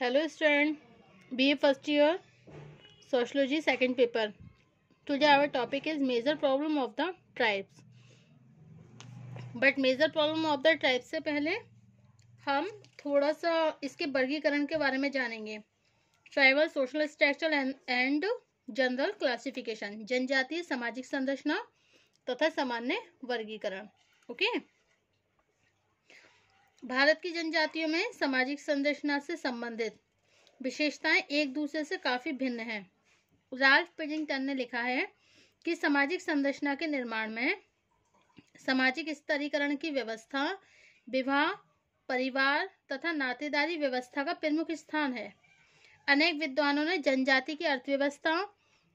hello student ba first year sociology second paper today our topic is major problem of the tribes but major problem of the tribes से पहले हम थोड़ा सा इसके वर्गीकरण के बारे में जानेंगे tribal social structure and general classification जनजातीय सामाजिक संरचना तथा सामान्य वर्गीकरण ओके okay? भारत की जनजातियों में सामाजिक संरचना से संबंधित विशेषताएं एक दूसरे से काफ़ी भिन्न हैं राल्फ पिजिंगटन ने लिखा है कि सामाजिक संरचना के निर्माण में सामाजिक स्तरीकरण की व्यवस्था विवाह परिवार तथा नातेदारी व्यवस्था का प्रमुख स्थान है अनेक विद्वानों ने जनजाति की अर्थव्यवस्था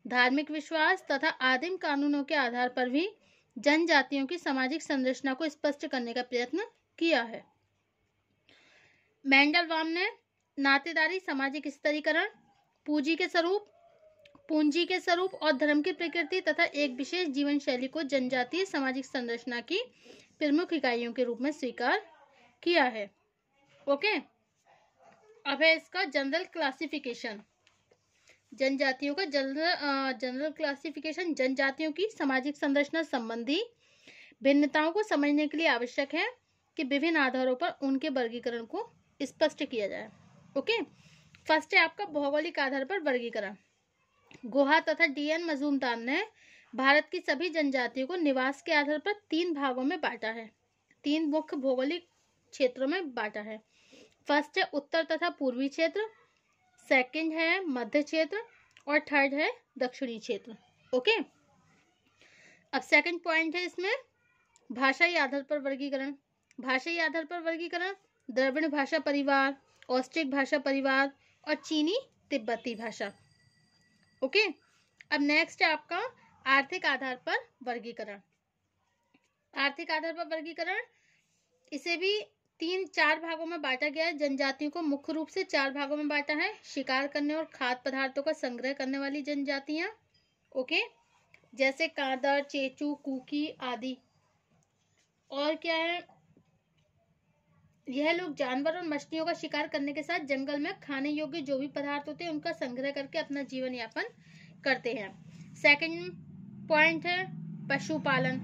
धार्मिक विश्वास तथा आदिम कानूनों के आधार पर भी जनजातियों की सामाजिक संरचना को स्पष्ट करने का प्रयत्न किया है मैंडलवाम ने नातेदारी सामाजिक स्तरीकरण पूंजी के स्वरूप पूंजी के स्वरूप और धर्म की प्रकृति तथा एक विशेष जीवन शैली को जनजातीय सामाजिक संरचना की प्रमुख इकाइयों के रूप में स्वीकार किया है ओके अब है इसका जनरल क्लासिफिकेशन जनजातियों का जनरल जनरल क्लासिफिकेशन जनजातियों की सामाजिक संरचना संबंधी भिन्नताओं को समझने के लिए आवश्यक है कि विभिन्न आधारों पर उनके वर्गीकरण को स्पष्ट किया जाए ओके फर्स्ट है आपका भौगोलिक आधार पर वर्गीकरण गोहा तथा डीएन मजूमदार ने भारत की सभी जनजातियों को निवास के आधार पर तीन भागों में बांटा है तीन मुख्य भौगोलिक क्षेत्रों में बांटा है फर्स्ट है उत्तर तथा पूर्वी क्षेत्र सेकंड है मध्य क्षेत्र और थर्ड है दक्षिणी क्षेत्र ओके अब सेकंड पॉइंट है इसमें भाषाई आधार पर वर्गीकरण भाषाई आधार पर वर्गीकरण द्रविण भाषा परिवार ऑस्ट्रिक भाषा परिवार और चीनी तिब्बती भाषा ओके अब नेक्स्ट है आपका आर्थिक आधार पर वर्गीकरण आर्थिक आधार पर वर्गीकरण इसे भी तीन चार भागों में बांटा गया है जनजातियों को मुख्य रूप से चार भागों में बांटा है शिकार करने और खाद्य पदार्थों का संग्रह करने वाली जनजातियां ओके जैसे कादर चेचू कुकी आदि और क्या है यह लोग जानवर और मछलियों का शिकार करने के साथ जंगल में खाने योग्य जो भी पदार्थ होते हैं उनका संग्रह करके अपना जीवन यापन करते हैं सेकंड पॉइंट है पशुपालन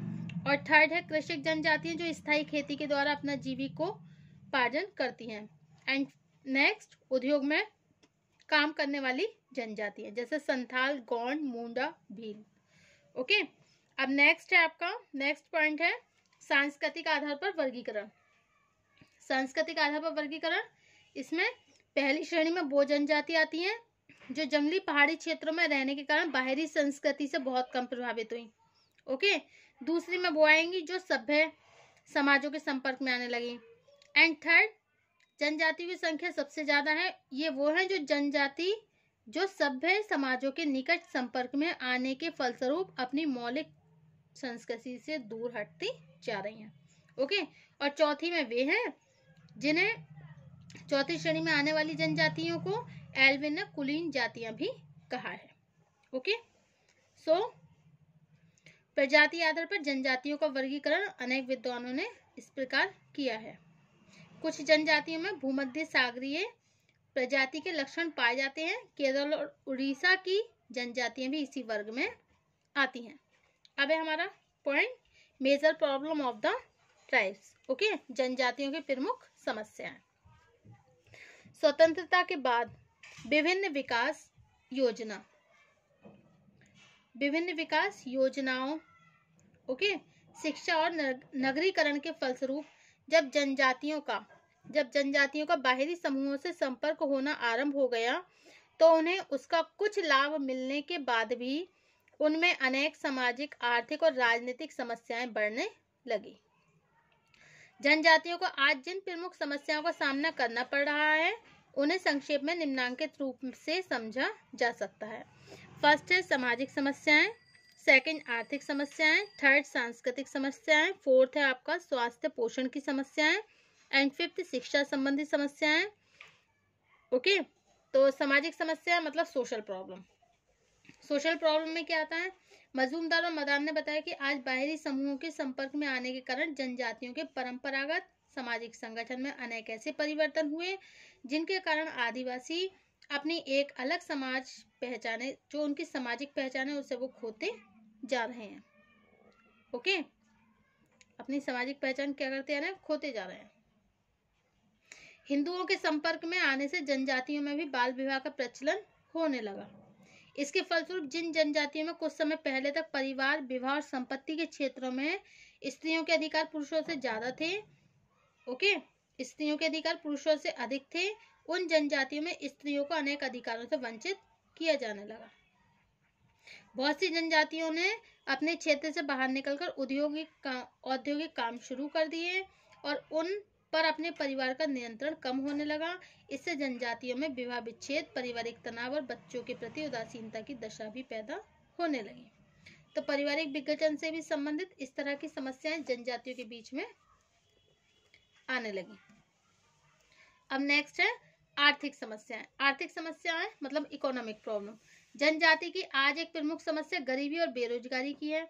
और थर्ड है कृषक जनजातियां जो स्थायी खेती के द्वारा अपना पालन करती हैं एंड नेक्स्ट उद्योग में काम करने वाली जनजातियां जैसे संथाल गौंड मुंडा भील ओके अब नेक्स्ट है आपका नेक्स्ट पॉइंट है सांस्कृतिक आधार पर वर्गीकरण सांस्कृतिक आधार पर वर्गीकरण इसमें पहली श्रेणी में वो जनजाति आती हैं जो जंगली पहाड़ी क्षेत्रों में रहने के कारण बाहरी संस्कृति से बहुत कम प्रभावित हुई ओके दूसरी में वो आएंगी जो सभ्य समाजों के संपर्क में आने लगी एंड थर्ड जनजाति की संख्या सबसे ज़्यादा है ये वो है जो जनजाति जो सभ्य समाजों के निकट संपर्क में आने के फलस्वरूप अपनी मौलिक संस्कृति से दूर हटती जा रही हैं ओके और चौथी में वे हैं जिन्हें चौथी श्रेणी में आने वाली जनजातियों को एल्विन कुलीन जातियां भी कहा है ओके सो so, प्रजाति आधार पर जनजातियों का वर्गीकरण अनेक विद्वानों ने इस प्रकार किया है कुछ जनजातियों में भूमध्य सागरीय प्रजाति के लक्षण पाए जाते हैं केरल और उड़ीसा की जनजातियां भी इसी वर्ग में आती हैं अब है हमारा point major problem of the tribes okay जनजातियों के प्रमुख समस्याएं स्वतंत्रता के बाद विभिन्न विकास योजना विभिन्न विकास योजनाओं ओके शिक्षा और नगरीकरण के फलस्वरूप जब जनजातियों का जब जनजातियों का बाहरी समूहों से संपर्क होना आरंभ हो गया तो उन्हें उसका कुछ लाभ मिलने के बाद भी उनमें अनेक सामाजिक आर्थिक और राजनीतिक समस्याएं बढ़ने लगी जनजातियों को आज जिन प्रमुख समस्याओं का सामना करना पड़ रहा है उन्हें संक्षेप में निम्नांकित रूप से समझा जा सकता है फर्स्ट है सामाजिक समस्याएं सेकंड आर्थिक समस्याएं थर्ड सांस्कृतिक समस्याएं फोर्थ है आपका स्वास्थ्य पोषण की समस्याएं एंड फिफ्थ शिक्षा संबंधी समस्याएं ओके तो सामाजिक समस्या मतलब सोशल प्रॉब्लम सोशल प्रॉब्लम में क्या आता है मजूमदार और मदाम ने बताया कि आज बाहरी समूहों के संपर्क में आने के कारण जनजातियों के परंपरागत सामाजिक संगठन में अनेक ऐसे परिवर्तन हुए जिनके कारण आदिवासी अपनी एक अलग समाज पहचाने जो उनकी सामाजिक पहचान है उसे वो खोते जा रहे हैं ओके अपनी सामाजिक पहचान क्या करते हैं खोते जा रहे हैं हिंदुओं के संपर्क में आने से जनजातियों में भी बाल विवाह का प्रचलन होने लगा इसके फलस्वरूप जिन जनजातियों में कुछ समय पहले तक परिवार विवाह और संपत्ति के क्षेत्रों में स्त्रियों के अधिकार पुरुषों से ज्यादा थे ओके स्त्रियों के अधिकार पुरुषों से अधिक थे उन जनजातियों में स्त्रियों को अनेक अधिकारों से वंचित किया जाने लगा बहुत सी जनजातियों ने अपने क्षेत्र से बाहर निकलकर औद्योगिक का औद्योगिक काम शुरू कर दिए और उन पर अपने परिवार का नियंत्रण कम होने लगा इससे जनजातियों में विवाह विच्छेद पारिवारिक तनाव और बच्चों के प्रति उदासीनता की दशा भी पैदा होने लगी तो पारिवारिक विघटन से भी संबंधित इस तरह की समस्याएं जनजातियों के बीच में आने लगी अब नेक्स्ट है आर्थिक समस्याएं आर्थिक समस्याएं मतलब इकोनॉमिक प्रॉब्लम जनजाति की आज एक प्रमुख समस्या गरीबी और बेरोजगारी की है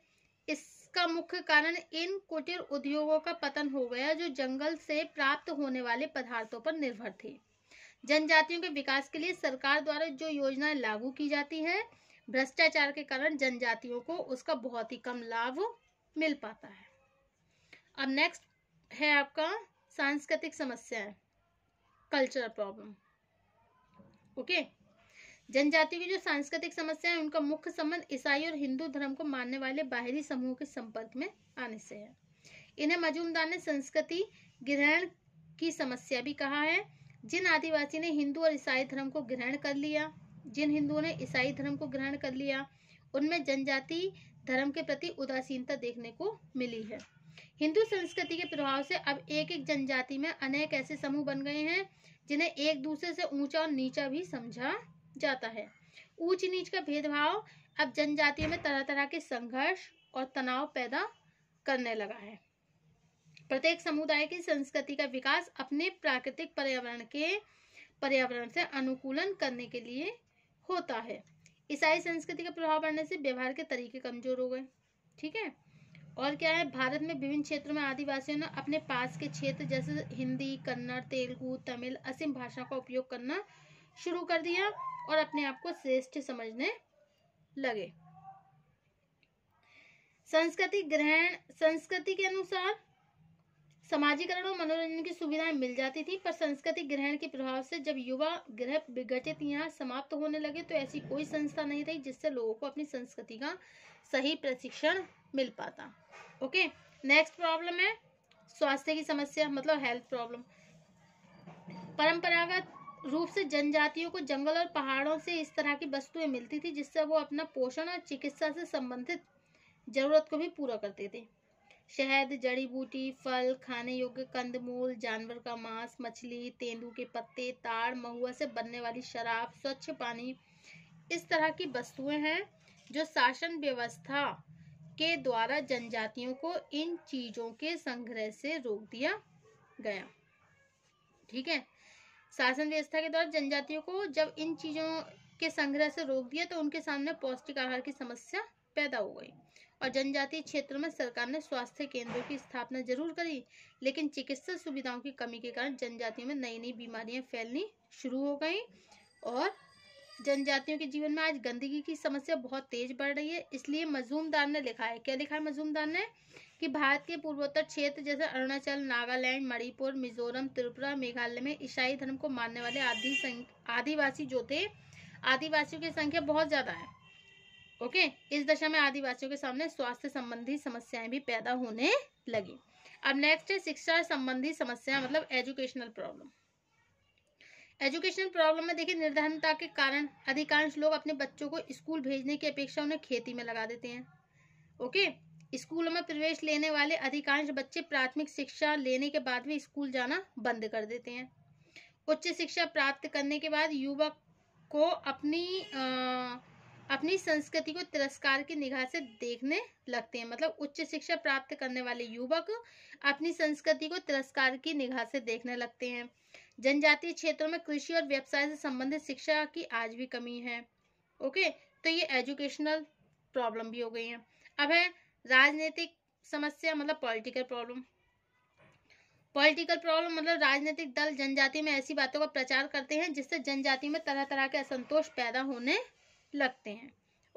इस इसका मुख्य कारण इन कुटीर उद्योगों का पतन हो गया जो जंगल से प्राप्त होने वाले पदार्थों पर निर्भर थे जनजातियों के विकास के लिए सरकार द्वारा जो योजनाएं लागू की जाती है भ्रष्टाचार के कारण जनजातियों को उसका बहुत ही कम लाभ मिल पाता है अब नेक्स्ट है आपका सांस्कृतिक समस्या कल्चरल प्रॉब्लम ओके okay? जनजाति की जो सांस्कृतिक समस्या है उनका मुख्य संबंध ईसाई और हिंदू धर्म को मानने वाले बाहरी समूहों के संपर्क में आने से है इन्हें मजूमदार ने संस्कृति ग्रहण की समस्या भी कहा है जिन आदिवासी ने हिंदू और ईसाई धर्म को ग्रहण कर लिया जिन हिंदुओं ने ईसाई धर्म को ग्रहण कर लिया उनमें जनजाति धर्म के प्रति उदासीनता देखने को मिली है हिंदू संस्कृति के प्रभाव से अब एक एक जनजाति में अनेक ऐसे समूह बन गए हैं जिन्हें एक दूसरे से ऊंचा और नीचा भी समझा जाता है ऊंच नीच का भेदभाव अब जनजातियों में तरह तरह के संघर्ष और तनाव पैदा करने लगा है प्रत्येक समुदाय की संस्कृति का विकास अपने प्राकृतिक पर्यावरण के पर्यावरण से अनुकूलन करने के लिए होता है ईसाई संस्कृति का प्रभाव पड़ने से व्यवहार के तरीके कमजोर हो गए ठीक है और क्या है भारत में विभिन्न क्षेत्रों में आदिवासियों ने अपने पास के क्षेत्र जैसे हिंदी कन्नड़ तेलुगु तमिल असीम भाषा का उपयोग करना शुरू कर दिया और अपने आप को श्रेष्ठ समझने लगे संस्कृति ग्रहण संस्कृति के अनुसार समाजीकरण और मनोरंजन की सुविधाएं मिल जाती थी पर संस्कृति ग्रहण के प्रभाव से जब युवा ग्रह विघटित यहाँ समाप्त होने लगे तो ऐसी कोई संस्था नहीं रही जिससे लोगों को अपनी संस्कृति का सही प्रशिक्षण मिल पाता ओके नेक्स्ट प्रॉब्लम है स्वास्थ्य की समस्या मतलब हेल्थ प्रॉब्लम परंपरागत रूप से जनजातियों को जंगल और पहाड़ों से इस तरह की वस्तुएं मिलती थी जिससे वो अपना पोषण और चिकित्सा से संबंधित जरूरत को भी पूरा करते थे शहद जड़ी बूटी फल खाने योग्य कंदमूल जानवर का मांस मछली तेंदू के पत्ते ताड़ महुआ से बनने वाली शराब स्वच्छ पानी इस तरह की वस्तुएं हैं जो शासन व्यवस्था के द्वारा जनजातियों को इन चीज़ों के संग्रह से रोक दिया गया ठीक है शासन व्यवस्था के द्वारा जनजातियों को जब इन चीज़ों के संग्रह से रोक दिया तो उनके सामने पौष्टिक आहार की समस्या पैदा हो गई और जनजातीय क्षेत्र में सरकार ने स्वास्थ्य केंद्रों की स्थापना जरूर करी लेकिन चिकित्सा सुविधाओं की कमी के कारण जनजातियों में नई नई बीमारियां फैलनी शुरू हो गई और जनजातियों के जीवन में आज गंदगी की समस्या बहुत तेज बढ़ रही है इसलिए मजूमदार ने लिखा है क्या लिखा है मजूमदार ने कि भारत के पूर्वोत्तर क्षेत्र जैसे अरुणाचल नागालैंड मणिपुर मिजोरम त्रिपुरा मेघालय में ईसाई धर्म को मानने वाले आदि आदिवासी जो थे आदिवासियों की संख्या बहुत ज़्यादा है ओके इस दशा में आदिवासियों के सामने स्वास्थ्य संबंधी समस्याएं भी पैदा होने लगी अब नेक्स्ट है शिक्षा संबंधी समस्या मतलब एजुकेशनल प्रॉब्लम एजुकेशनल प्रॉब्लम में देखिए निर्धनता के कारण अधिकांश लोग अपने बच्चों को स्कूल भेजने की अपेक्षा उन्हें खेती में लगा देते हैं ओके स्कूलों में प्रवेश लेने वाले अधिकांश बच्चे प्राथमिक शिक्षा लेने के बाद भी स्कूल जाना बंद कर देते हैं उच्च शिक्षा प्राप्त करने के बाद युवक को अपनी आ, अपनी संस्कृति को तिरस्कार की निगाह से देखने लगते हैं मतलब उच्च शिक्षा प्राप्त करने वाले युवक अपनी संस्कृति को तिरस्कार की निगाह से देखने लगते हैं जनजातीय क्षेत्रों में कृषि और व्यवसाय से संबंधित शिक्षा की आज भी कमी है ओके तो ये एजुकेशनल प्रॉब्लम भी हो गई है अब है राजनीतिक समस्या मतलब पॉलिटिकल प्रॉब्लम पॉलिटिकल प्रॉब्लम मतलब राजनीतिक दल जनजाति में ऐसी बातों का प्रचार करते हैं जिससे जनजाति में तरह तरह के असंतोष पैदा होने लगते हैं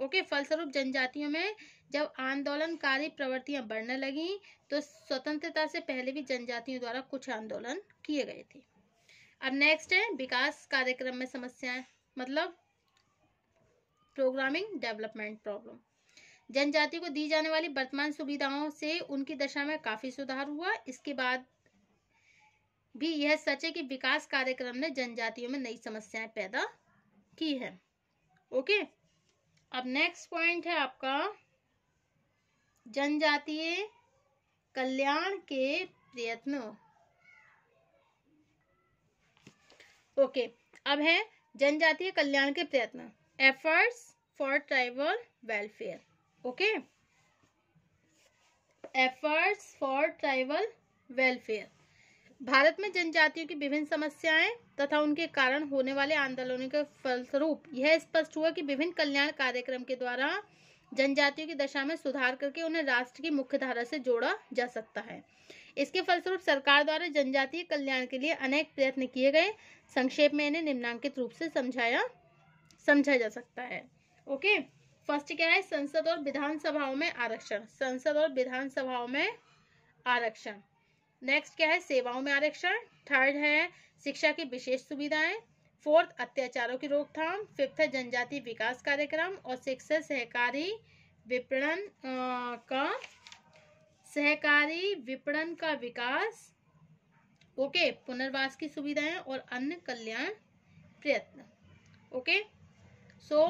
ओके फलस्वरूप जनजातियों में जब आंदोलनकारी प्रवृत्तियां बढ़ने लगी तो स्वतंत्रता से पहले भी जनजातियों द्वारा कुछ आंदोलन किए गए थे अब नेक्स्ट है विकास कार्यक्रम में समस्याएं मतलब प्रोग्रामिंग डेवलपमेंट प्रॉब्लम जनजाति को दी जाने वाली वर्तमान सुविधाओं से उनकी दशा में काफ़ी सुधार हुआ इसके बाद भी यह सच है कि विकास कार्यक्रम ने जनजातियों में नई समस्याएं पैदा की है ओके अब नेक्स्ट पॉइंट है आपका जनजातीय कल्याण के प्रयत्न ओके अब है जनजातीय कल्याण के प्रयत्न efforts for tribal welfare okay efforts for tribal welfare Bharat में जनजातियों की विभिन्न समस्याएं तथा उनके कारण होने वाले आंदोलनों के फलस्वरूप यह स्पष्ट हुआ कि विभिन्न कल्याण कार्यक्रम के द्वारा जनजातियों की दशा में सुधार करके उन्हें राष्ट्र की मुख्य धारा से जोड़ा जा सकता है इसके फलस्वरूप सरकार द्वारा जनजातीय कल्याण के लिए अनेक प्रयत्न किए गए संक्षेप में इन्हें निम्नांकित रूप से समझाया समझा जा सकता है ओके okay? फर्स्ट क्या है संसद और विधानसभाओं में आरक्षण संसद और विधानसभाओं में आरक्षण नेक्स्ट क्या है सेवाओं में आरक्षण थर्ड है शिक्षा की विशेष सुविधाएं फोर्थ अत्याचारों की रोकथाम फिफ्थ है जनजाति विकास कार्यक्रम और सिक्स है सहकारी विपणन का सहकारी विपणन का विकास ओके पुनर्वास की सुविधाएं और अन्य कल्याण प्रयत्न okay so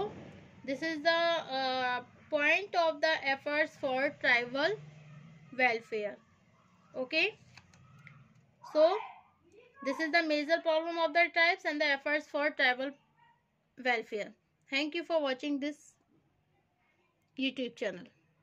This is the uh, point of the efforts for tribal welfare. Okay. So, this is the major problem of the tribes and the efforts for tribal welfare. Thank you for watching this YouTube channel.